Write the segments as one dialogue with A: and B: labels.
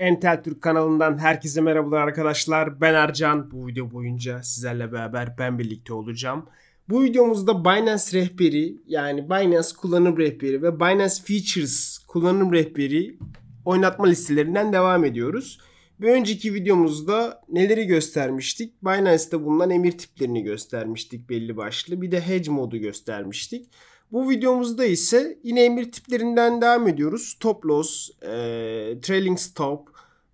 A: Entel Türk kanalından herkese merhabalar arkadaşlar. Ben Ercan. Bu video boyunca sizlerle beraber ben birlikte olacağım. Bu videomuzda Binance rehberi yani Binance kullanım rehberi ve Binance Features kullanım rehberi oynatma listelerinden devam ediyoruz. Bir önceki videomuzda neleri göstermiştik? Binance'te bulunan emir tiplerini göstermiştik belli başlı. Bir de hedge modu göstermiştik. Bu videomuzda ise yine emir tiplerinden devam ediyoruz. Stop loss, e, trailing stop,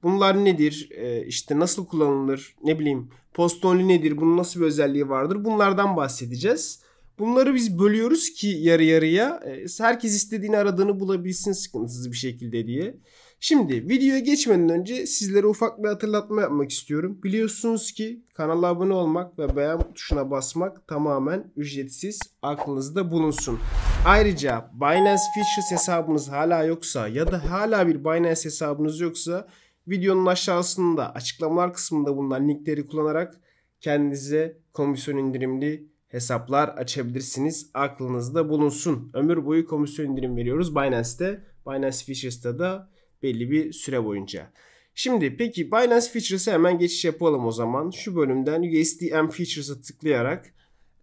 A: Bunlar nedir? E, işte nasıl kullanılır? Ne bileyim Post only nedir? Bunun nasıl bir özelliği vardır? Bunlardan bahsedeceğiz. Bunları biz bölüyoruz ki yarı yarıya e, herkes istediğini aradığını bulabilsin sıkıntısız bir şekilde diye. Şimdi videoya geçmeden önce sizlere ufak bir hatırlatma yapmak istiyorum. Biliyorsunuz ki kanala abone olmak ve beğen tuşuna basmak tamamen ücretsiz aklınızda bulunsun. Ayrıca Binance Futures hesabınız hala yoksa ya da hala bir Binance hesabınız yoksa Videonun aşağısında açıklamalar kısmında bulunan linkleri kullanarak kendinize komisyon indirimli hesaplar açabilirsiniz. Aklınızda bulunsun. Ömür boyu komisyon indirim veriyoruz Binance'te. Binance Features'ta da belli bir süre boyunca. Şimdi peki Binance Features'e hemen geçiş yapalım o zaman. Şu bölümden USDM Features'a tıklayarak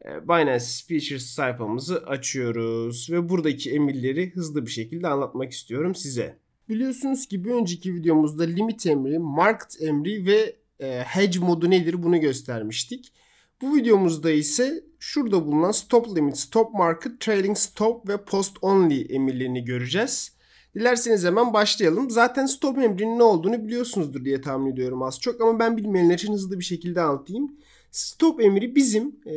A: e, Binance Features sayfamızı açıyoruz ve buradaki emirleri hızlı bir şekilde anlatmak istiyorum size. Biliyorsunuz ki bir önceki videomuzda limit emri, market emri ve e, hedge modu nedir bunu göstermiştik. Bu videomuzda ise şurada bulunan stop limit, stop market, trailing stop ve post only emirlerini göreceğiz. Dilerseniz hemen başlayalım. Zaten stop emrinin ne olduğunu biliyorsunuzdur diye tahmin ediyorum az çok ama ben bilmeyenler için hızlı bir şekilde anlatayım stop emri bizim e,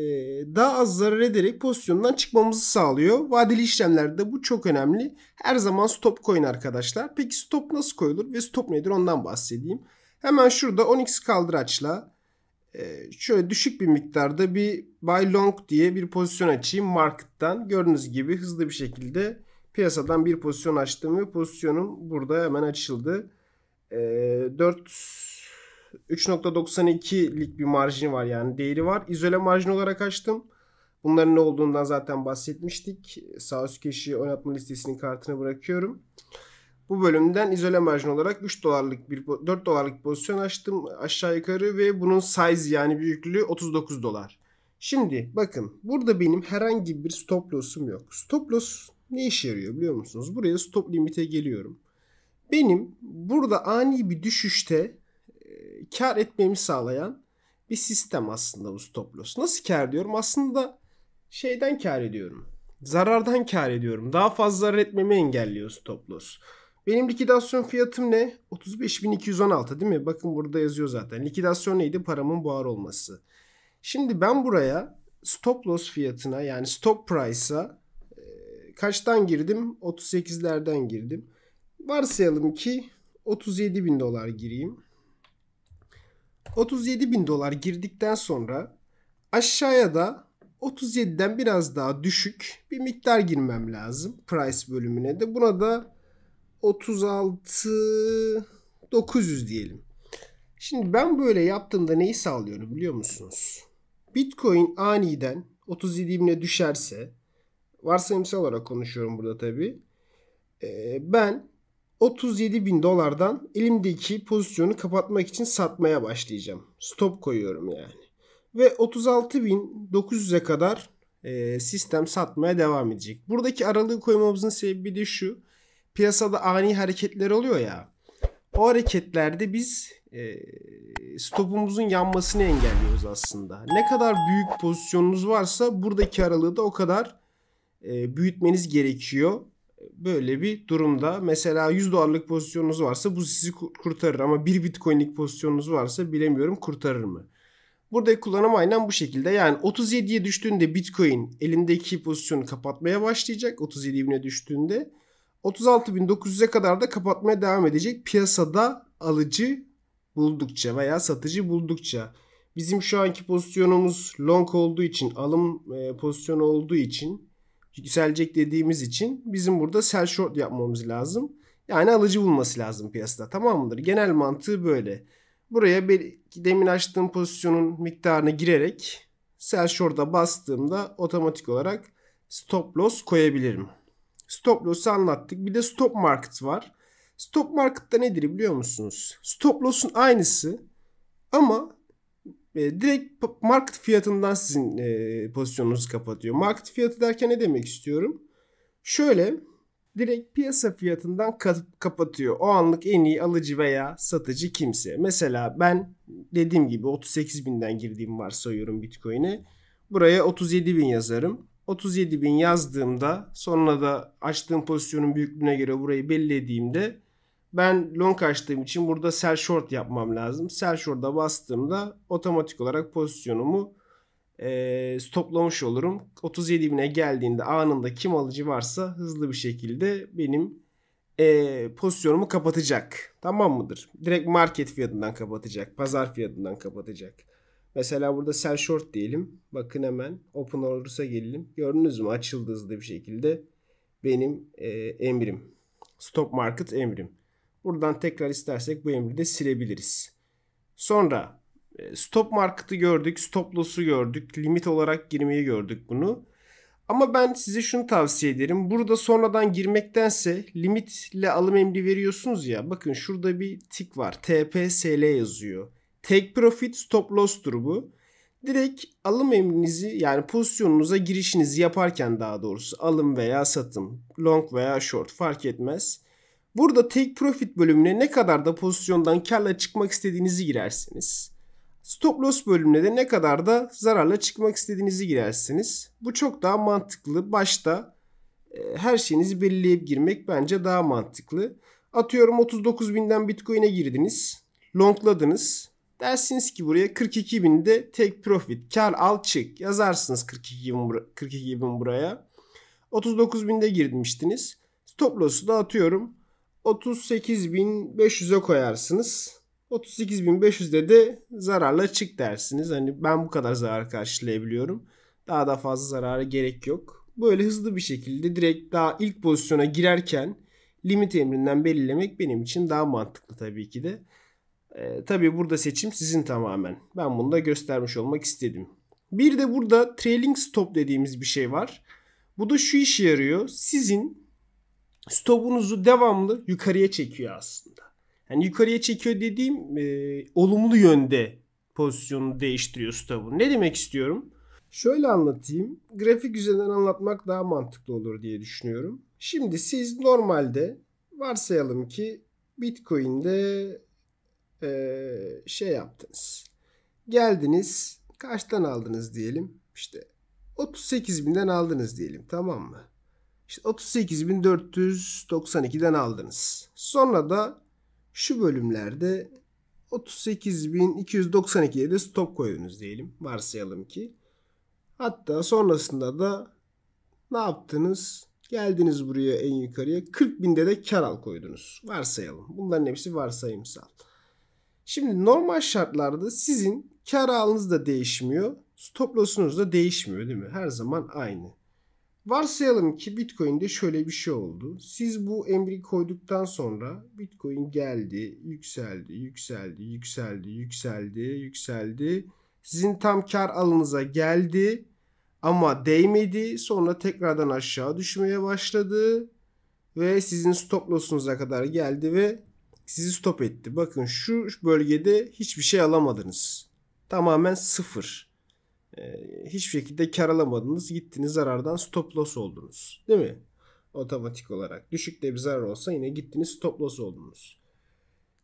A: daha az zarar ederek pozisyondan çıkmamızı sağlıyor. Vadeli işlemlerde bu çok önemli. Her zaman stop koyun arkadaşlar. Peki stop nasıl koyulur ve stop nedir ondan bahsedeyim. Hemen şurada 10x kaldıraçla e, şöyle düşük bir miktarda bir buy long diye bir pozisyon açayım marketten. Gördüğünüz gibi hızlı bir şekilde piyasadan bir pozisyon açtım ve pozisyonum burada hemen açıldı. E, 4 3.92'lik bir marjin var yani değeri var. İzole marjin olarak açtım. Bunların ne olduğundan zaten bahsetmiştik. Sağ üst köşeye oynatma listesinin kartını bırakıyorum. Bu bölümden izole marjin olarak 3 dolarlık bir 4 dolarlık pozisyon açtım aşağı yukarı ve bunun size yani büyüklüğü 39 dolar. Şimdi bakın burada benim herhangi bir stop loss'um yok. Stop loss ne işe yarıyor biliyor musunuz? Buraya stop limite geliyorum. Benim burada ani bir düşüşte kar etmemi sağlayan bir sistem aslında bu stop loss. Nasıl kar diyorum? Aslında şeyden kar ediyorum. Zarardan kar ediyorum. Daha fazla zarar etmemi engelliyor stop loss. Benim likidasyon fiyatım ne? 35.216 değil mi? Bakın burada yazıyor zaten. Likidasyon neydi? Paramın buhar olması. Şimdi ben buraya stop loss fiyatına yani stop price'a e, kaçtan girdim? 38'lerden girdim. Varsayalım ki 37 bin dolar gireyim. 37 bin dolar girdikten sonra aşağıya da 37'den biraz daha düşük bir miktar girmem lazım. Price bölümüne de. Buna da 36 900 diyelim. Şimdi ben böyle yaptığımda neyi sağlıyorum biliyor musunuz? Bitcoin aniden 37 bine düşerse varsayımsal olarak konuşuyorum burada tabi e, Ben 37 bin dolardan elimdeki pozisyonu kapatmak için satmaya başlayacağım. Stop koyuyorum yani. Ve 36.900'e kadar e, sistem satmaya devam edecek. Buradaki aralığı koymamızın sebebi de şu. Piyasada ani hareketler oluyor ya. O hareketlerde biz e, stopumuzun yanmasını engelliyoruz aslında. Ne kadar büyük pozisyonunuz varsa buradaki aralığı da o kadar e, büyütmeniz gerekiyor böyle bir durumda. Mesela 100 dolarlık pozisyonunuz varsa bu sizi kurtarır ama 1 bitcoinlik pozisyonunuz varsa bilemiyorum kurtarır mı? burada kullanım aynen bu şekilde. Yani 37'ye düştüğünde Bitcoin elindeki pozisyonu kapatmaya başlayacak. 37 bine düştüğünde 36.900'e kadar da kapatmaya devam edecek. Piyasada alıcı buldukça veya satıcı buldukça. Bizim şu anki pozisyonumuz long olduğu için, alım e, pozisyonu olduğu için yükselecek dediğimiz için bizim burada sell short yapmamız lazım. Yani alıcı bulması lazım piyasada tamam mıdır? Genel mantığı böyle. Buraya bir, demin açtığım pozisyonun miktarını girerek sell short'a bastığımda otomatik olarak stop loss koyabilirim. Stop loss'u anlattık. Bir de stop market var. Stop market'ta nedir biliyor musunuz? Stop loss'un aynısı ama ee, direkt market fiyatından sizin e, pozisyonunuzu kapatıyor. Market fiyatı derken ne demek istiyorum? Şöyle direkt piyasa fiyatından kapatıyor. O anlık en iyi alıcı veya satıcı kimse. Mesela ben dediğim gibi 38 binden girdiğim varsayıyorum Bitcoin'e. Buraya 37 bin yazarım. 37 bin yazdığımda sonra da açtığım pozisyonun büyüklüğüne göre burayı belli ben long açtığım için burada sell short yapmam lazım. Sell short'a bastığımda otomatik olarak pozisyonumu e, stoplamış olurum. 37 bine geldiğinde anında kim alıcı varsa hızlı bir şekilde benim e, pozisyonumu kapatacak. Tamam mıdır? Direkt market fiyatından kapatacak. Pazar fiyatından kapatacak. Mesela burada sell short diyelim. Bakın hemen open olursa gelelim. Gördünüz mü? Açıldı hızlı bir şekilde benim e, emrim. Stop market emrim. Buradan tekrar istersek bu emri de silebiliriz. Sonra e, stop market'ı gördük, stop loss'u gördük, limit olarak girmeyi gördük bunu. Ama ben size şunu tavsiye ederim. Burada sonradan girmektense limitle alım emri veriyorsunuz ya. Bakın şurada bir tik var. TPSL yazıyor. Take profit stop loss'tur bu. Direkt alım emrinizi yani pozisyonunuza girişinizi yaparken daha doğrusu alım veya satım, long veya short fark etmez. Burada take profit bölümüne ne kadar da pozisyondan karla çıkmak istediğinizi girersiniz. Stop loss bölümüne de ne kadar da zararla çıkmak istediğinizi girersiniz. Bu çok daha mantıklı. Başta e, her şeyinizi belirleyip girmek bence daha mantıklı. Atıyorum 39 binden Bitcoin'e girdiniz. Longladınız. Dersiniz ki buraya 42 binde take profit, kar al çık yazarsınız 42 bin 42 bin buraya. 39 binde girmiştiniz. Stop loss'u da atıyorum 38.500'e koyarsınız. 38.500'de de zararla çık dersiniz. Hani ben bu kadar zarar karşılayabiliyorum. Daha da fazla zarara gerek yok. Böyle hızlı bir şekilde direkt daha ilk pozisyona girerken limit emrinden belirlemek benim için daha mantıklı tabii ki de. Ee, tabii burada seçim sizin tamamen. Ben bunu da göstermiş olmak istedim. Bir de burada trailing stop dediğimiz bir şey var. Bu da şu işe yarıyor. Sizin stopunuzu devamlı yukarıya çekiyor aslında. Yani yukarıya çekiyor dediğim e, olumlu yönde pozisyonu değiştiriyor stopun. Ne demek istiyorum? Şöyle anlatayım. Grafik üzerinden anlatmak daha mantıklı olur diye düşünüyorum. Şimdi siz normalde varsayalım ki Bitcoin'de e, şey yaptınız. Geldiniz kaçtan aldınız diyelim. İşte 38 binden aldınız diyelim tamam mı? İşte 38.492'den aldınız. Sonra da şu bölümlerde 38.292'ye de stop koydunuz diyelim. Varsayalım ki. Hatta sonrasında da ne yaptınız? Geldiniz buraya en yukarıya. 40.000'de de kar al koydunuz. Varsayalım. Bunların hepsi varsayımsal. Şimdi normal şartlarda sizin kar alınız da değişmiyor. Stop loss'unuz da değişmiyor değil mi? Her zaman aynı. Varsayalım ki Bitcoin'de şöyle bir şey oldu. Siz bu emri koyduktan sonra Bitcoin geldi, yükseldi, yükseldi, yükseldi, yükseldi, yükseldi. Sizin tam kar alınıza geldi ama değmedi. Sonra tekrardan aşağı düşmeye başladı ve sizin stop loss'unuza kadar geldi ve sizi stop etti. Bakın şu bölgede hiçbir şey alamadınız. Tamamen sıfır. Ee, hiçbir şekilde kar alamadınız. Gittiniz zarardan stop loss oldunuz. Değil mi? Otomatik olarak. Düşük de bir zarar olsa yine gittiniz stop loss oldunuz.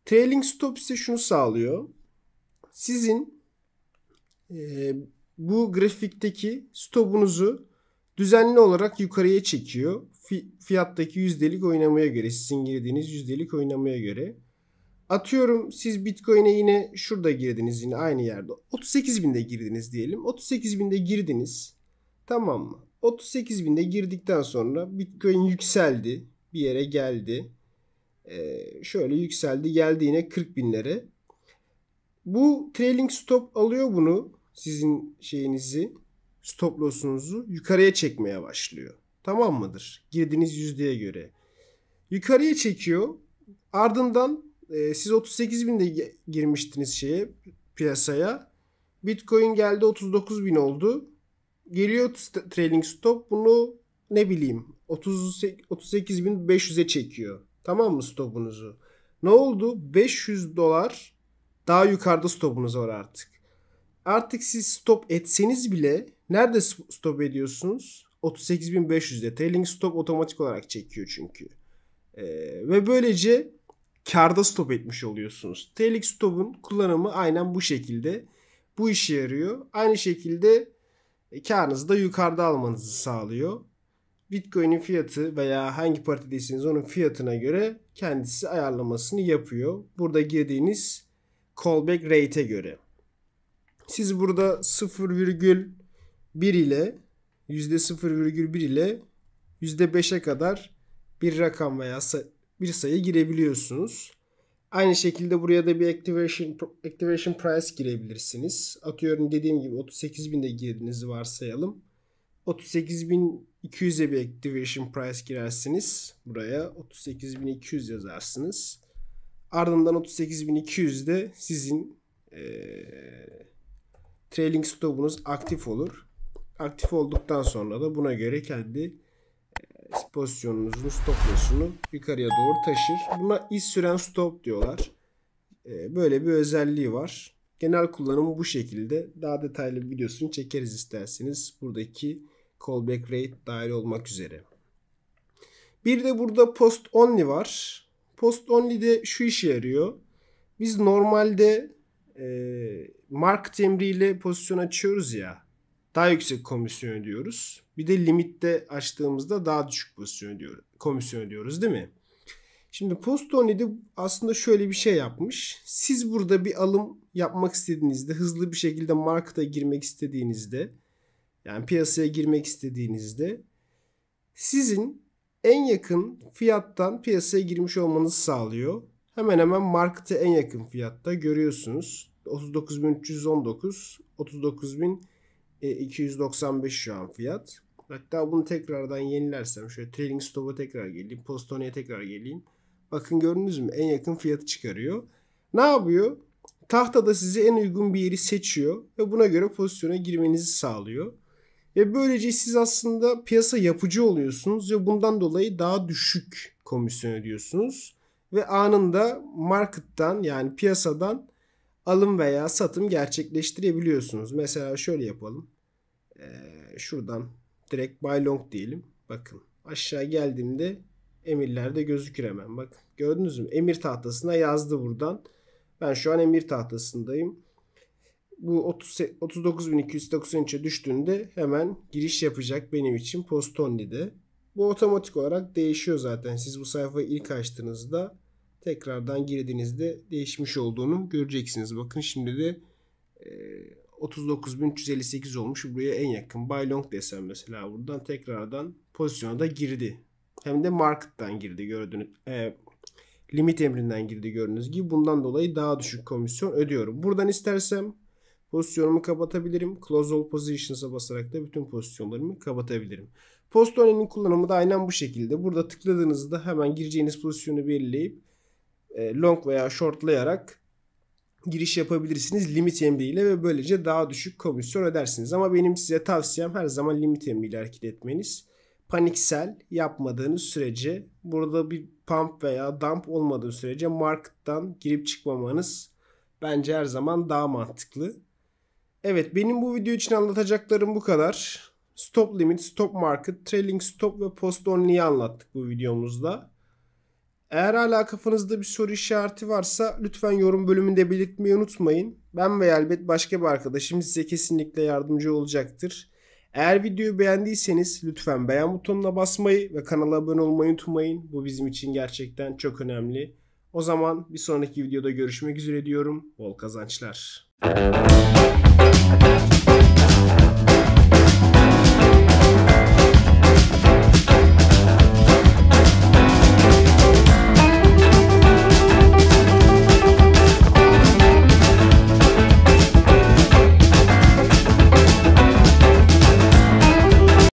A: Trailing stop ise şunu sağlıyor. Sizin e, bu grafikteki stopunuzu düzenli olarak yukarıya çekiyor. Fi, fiyattaki yüzdelik oynamaya göre, sizin girdiğiniz yüzdelik oynamaya göre. Atıyorum siz Bitcoin'e yine şurada girdiniz yine aynı yerde. 38 binde girdiniz diyelim. 38 binde girdiniz. Tamam mı? 38 binde girdikten sonra Bitcoin yükseldi. Bir yere geldi. Ee, şöyle yükseldi geldi yine 40 binlere. Bu trailing stop alıyor bunu sizin şeyinizi stop loss'unuzu yukarıya çekmeye başlıyor. Tamam mıdır? Girdiğiniz yüzdeye göre. Yukarıya çekiyor. Ardından e, siz 38 binde girmiştiniz şeye piyasaya. Bitcoin geldi 39 bin oldu. Geliyor trailing stop bunu ne bileyim 38 38.500'e çekiyor. Tamam mı stopunuzu? Ne oldu? 500 dolar daha yukarıda stopunuz var artık. Artık siz stop etseniz bile nerede stop ediyorsunuz? 38.500'de. Trailing stop otomatik olarak çekiyor çünkü. Ee, ve böylece karda stop etmiş oluyorsunuz. TLX stop'un kullanımı aynen bu şekilde. Bu işe yarıyor. Aynı şekilde e, karınızı da yukarıda almanızı sağlıyor. Bitcoin'in fiyatı veya hangi partideyseniz onun fiyatına göre kendisi ayarlamasını yapıyor. Burada girdiğiniz callback rate'e göre. Siz burada 0,1 ile %0,1 ile %5'e kadar bir rakam veya bir sayı girebiliyorsunuz. Aynı şekilde buraya da bir activation, activation price girebilirsiniz. Atıyorum dediğim gibi 38.000'de girdiğinizi varsayalım. 38.200'e bir activation price girersiniz. Buraya 38.200 yazarsınız. Ardından 38.200'de sizin ee, trailing stop'unuz aktif olur. Aktif olduktan sonra da buna göre kendi pozisyonunuzun stop meşunu yukarıya doğru taşır. Buna iz süren stop diyorlar. Ee, böyle bir özelliği var. Genel kullanımı bu şekilde. Daha detaylı bir videosunu çekeriz isterseniz. Buradaki callback rate dahil olmak üzere. Bir de burada post only var. Post only de şu işe yarıyor. Biz normalde e, mark temriyle pozisyon açıyoruz ya daha yüksek komisyon ödüyoruz. Bir de limitte açtığımızda daha düşük pozisyon ödüyoruz, komisyon ödüyoruz değil mi? Şimdi Postoni de aslında şöyle bir şey yapmış. Siz burada bir alım yapmak istediğinizde, hızlı bir şekilde markete girmek istediğinizde, yani piyasaya girmek istediğinizde sizin en yakın fiyattan piyasaya girmiş olmanızı sağlıyor. Hemen hemen markete en yakın fiyatta görüyorsunuz. 39.319, 39.000 295 e, şu an fiyat. Hatta bunu tekrardan yenilersem şöyle trailing stop'a tekrar geleyim. Postone'ye tekrar geleyim. Bakın gördünüz mü? En yakın fiyatı çıkarıyor. Ne yapıyor? Tahtada size en uygun bir yeri seçiyor ve buna göre pozisyona girmenizi sağlıyor. Ve böylece siz aslında piyasa yapıcı oluyorsunuz ve bundan dolayı daha düşük komisyon ödüyorsunuz. Ve anında market'tan yani piyasadan alım veya satım gerçekleştirebiliyorsunuz. Mesela şöyle yapalım. Ee, şuradan direkt buy long diyelim. Bakın aşağı geldiğimde emirlerde gözükür hemen. Bakın gördünüz mü? Emir tahtasına yazdı buradan. Ben şu an emir tahtasındayım. Bu 39.293'e düştüğünde hemen giriş yapacak benim için post de Bu otomatik olarak değişiyor zaten. Siz bu sayfayı ilk açtığınızda tekrardan girdiğinizde değişmiş olduğunu göreceksiniz. Bakın şimdi de e, 39.358 olmuş. Buraya en yakın. Buy long desem mesela buradan tekrardan pozisyona da girdi. Hem de market'tan girdi gördüğünüz. E, limit emrinden girdi gördüğünüz gibi. Bundan dolayı daha düşük komisyon ödüyorum. Buradan istersem pozisyonumu kapatabilirim. Close all positions'a basarak da bütün pozisyonlarımı kapatabilirim. Postone'nin kullanımı da aynen bu şekilde. Burada tıkladığınızda hemen gireceğiniz pozisyonu belirleyip e, long veya shortlayarak giriş yapabilirsiniz limit emri ile ve böylece daha düşük komisyon ödersiniz. Ama benim size tavsiyem her zaman limit emri ile hareket etmeniz. Paniksel yapmadığınız sürece burada bir pump veya dump olmadığı sürece market'tan girip çıkmamanız bence her zaman daha mantıklı. Evet benim bu video için anlatacaklarım bu kadar. Stop limit, stop market, trailing stop ve post only'yi anlattık bu videomuzda. Eğer hala kafanızda bir soru işareti varsa lütfen yorum bölümünde belirtmeyi unutmayın. Ben ve elbet başka bir arkadaşım size kesinlikle yardımcı olacaktır. Eğer videoyu beğendiyseniz lütfen beğen butonuna basmayı ve kanala abone olmayı unutmayın. Bu bizim için gerçekten çok önemli. O zaman bir sonraki videoda görüşmek üzere diyorum. Bol kazançlar.